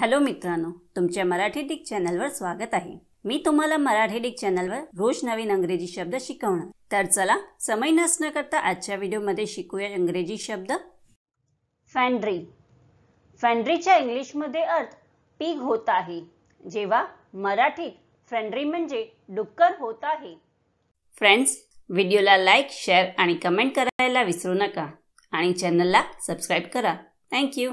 hello मित्रांनो तुमच्या Marathi Dick चॅनलवर स्वागत आहे मी तुम्हाला मराठी डिक चॅनलवर रोज नवीन अंग्रेजी शब्द शिकवणार तर चला समय नसणं करता आजच्या व्हिडिओमध्ये शिकूया इंग्रजी शब्द फॅन्ड्री फॅन्ड्रीच्या इंग्लिशमध्ये अर्थ पीग होत आहे जेव्हा मराठीत फ्रेंड्री म्हणजे डुक्कर होत आहे फ्रेंड्स व्हिडिओला लाईक शेअर आणि कमेंट करायला विसरू नका आणि चॅनलला सबस्क्राईब करा थँक्यू